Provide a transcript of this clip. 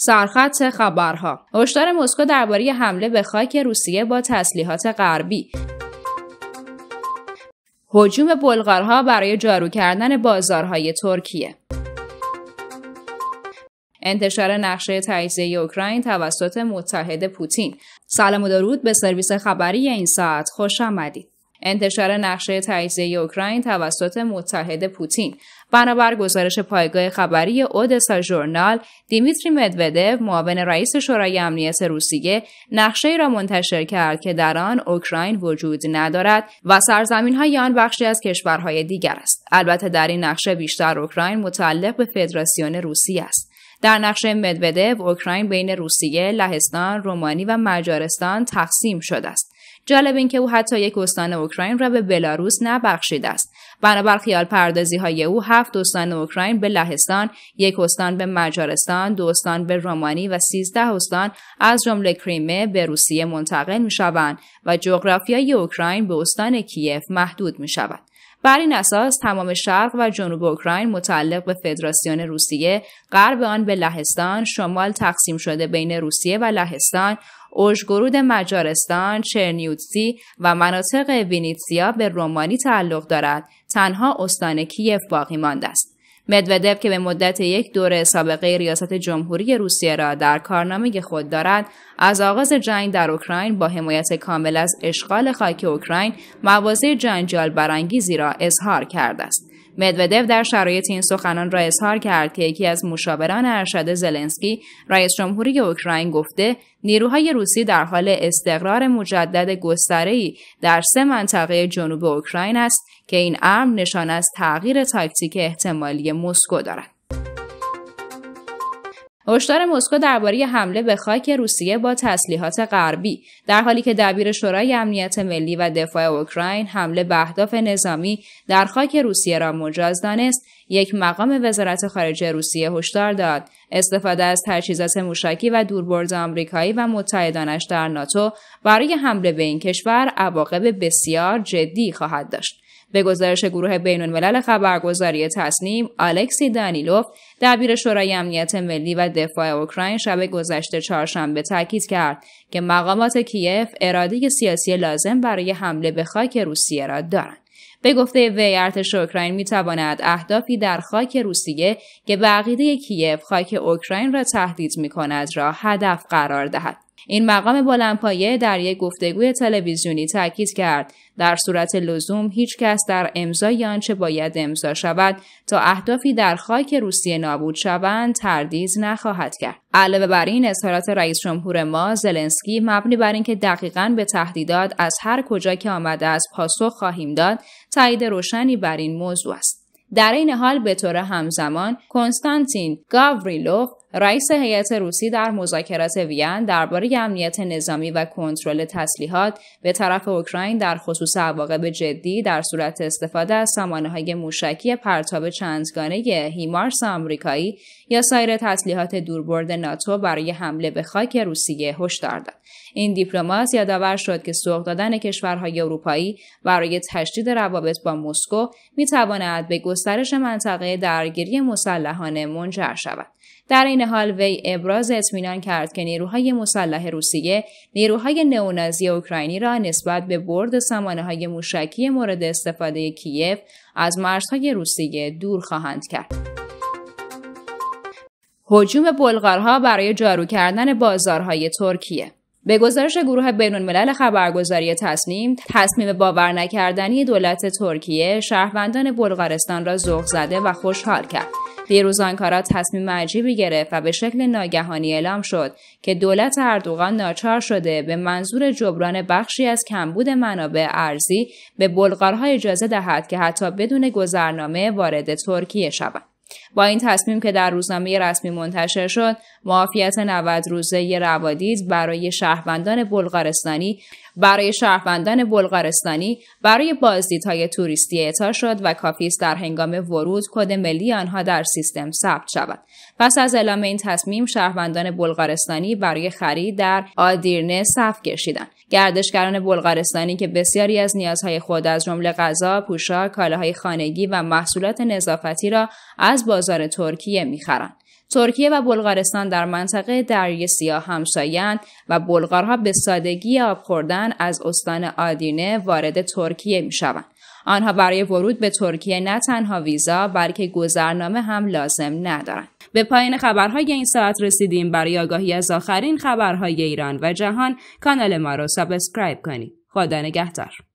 سرخط خبرها هشدار مسکو درباره حمله به خاک روسیه با تسلیحات غربی هجوم بلغارها برای جارو کردن بازارهای ترکیه انتشار نقشه تجزیه اوکراین توسط متحد پوتین سلام و درود به سرویس خبری این ساعت خوش آمدید انتشار نقشه تجزیه اوکراین توسط متحد پوتین بنابر گزارش پایگاه خبری اودسا ژورنال دیمیتری مدودو معاون رئیس شورای امنیت روسیه نقشه را منتشر کرد که در آن اوکراین وجود ندارد و سرزمین های آن بخشی از کشورهای دیگر است البته در این نقشه بیشتر اوکراین متعلق به فدراسیون روسیه است در نقشه مدودو اوکراین بین روسیه، لهستان، رومانی و مجارستان تقسیم شده است. جالب این که او حتی یک استان اوکراین را به بلاروس نبخشیده است بنابر خیال پردازی های او هفت استان اوکراین به لهستان یک استان به مجارستان دو استان به رومانی و سیزده استان از جمله کریمه به روسیه منتقل می شوند و جغرافیای اوکراین به استان کیف محدود می شود. بر این اساس تمام شرق و جنوب اوکراین متعلق به فدراسیون روسیه غرب آن به لهستان شمال تقسیم شده بین روسیه و لهستان اوژگرود مجارستان، چرنیوتسی و مناطق وینیتسیا به رومانی تعلق دارد تنها استان کیف باقی مانده است مدودف که به مدت یک دوره سابقه ریاست جمهوری روسیه را در کارنامه خود دارد از آغاز جنگ در اوکراین با حمایت کامل از اشغال خاک اوکراین مواضع جنجال برانگیزی را اظهار کرده است مدودو در شرایط این سخنان را اظهار کرد که یکی از مشاوران ارشد زلنسکی رئیس جمهوری اوکراین گفته نیروهای روسی در حال استقرار مجدد ای در سه منطقه جنوب اوکراین است که این امر نشان از تغییر تاکتیک احتمالی مسکو دارد هشدار مسکو درباره حمله به خاک روسیه با تسلیحات غربی در حالی که دبیر شورای امنیت ملی و دفاع اوکراین حمله به اهداف نظامی در خاک روسیه را مجاز دانست یک مقام وزارت خارجه روسیه هشدار داد استفاده از تجهیزات موشکی و دوربرد آمریکایی و متحدانش در ناتو برای حمله به این کشور عواقب بسیار جدی خواهد داشت به گزارش گروه بین خبرگزاری تصنیم الکسی دانیلوف دبیر شورای امنیت ملی و دفاع اوکراین شب گذشته چهارشنبه تاکید کرد که مقامات کیف اراده سیاسی لازم برای حمله به خاک روسیه را دارند به گفته وی ارتش اوکراین میتواند اهدافی در خاک روسیه که به عقیده کیف خاک اوکراین را تهدید می کند را هدف قرار دهد این مقام بلندپایه در یک گفتگوی تلویزیونی تاکید کرد در صورت لزوم هیچ کس در امضای آنچه باید امضا شود تا اهدافی در خاک روسیه نابود شوند تردید نخواهد کرد علاوه بر این اظهارات رئیس جمهور ما زلنسکی مبنی بر اینکه دقیقا به تهدیدات از هر کجا که آمده است پاسخ خواهیم داد تایید روشنی بر این موضوع است در این حال به طور همزمان کنستانتین گاوریلوف رئیس هیئت روسی در مذاکرات وین درباره امنیت نظامی و کنترل تسلیحات به طرف اوکراین در خصوص عواقب جدی در صورت استفاده از سامانه های موشکی پرتاب چندگانه هیمارس آمریکایی یا سایر تسلیحات دوربرد ناتو برای حمله به خاک روسیه هشدار داد این دیپلمات یادآور شد که سوق دادن کشورهای اروپایی برای تشدید روابط با مسکو میتواند به گسترش منطقه درگیری مسلحانه منجر شود در این حال وی ابراز اطمینان کرد که نیروهای مسلح روسیه نیروهای نئونازی اوکراینی را نسبت به برد سمانه های موشکی مورد استفاده کیف از مرزهای روسیه دور خواهند کرد. هجوم بلغارها برای جارو کردن بازارهای ترکیه به گزارش گروه بینون ملل خبرگزاری تصمیم تصمیم باور نکردنی دولت ترکیه شهروندان بلغارستان را ذوق زده و خوشحال کرد دیروز آنکارا تصمیم عجیبی گرفت و به شکل ناگهانی اعلام شد که دولت اردوغان ناچار شده به منظور جبران بخشی از کمبود منابع ارزی به بلغارها اجازه دهد که حتی بدون گذرنامه وارد ترکیه شوند با این تصمیم که در روزنامه رسمی منتشر شد معافیت 90 روزه روادید برای شهروندان بلغارستانی برای شهروندان بلغارستانی برای بازدیدهای توریستی اعطا شد و کافی است در هنگام ورود کد ملی آنها در سیستم ثبت شود پس از اعلام این تصمیم شهروندان بلغارستانی برای خرید در آدیرنه صف کشیدند گردشگران بلغارستانی که بسیاری از نیازهای خود از جمله غذا پوشاک کالاهای خانگی و محصولات نظافتی را از بازار ترکیه میخرند ترکیه و بلغارستان در منطقه دریای سیاه همسایند و بلغارها به سادگی آب خوردن از استان آدینه وارد ترکیه می شوند. آنها برای ورود به ترکیه نه تنها ویزا بلکه گذرنامه هم لازم ندارند. به پایین خبرهای این ساعت رسیدیم برای آگاهی از آخرین خبرهای ایران و جهان کانال ما را سابسکرایب کنید. خدا نگهدار.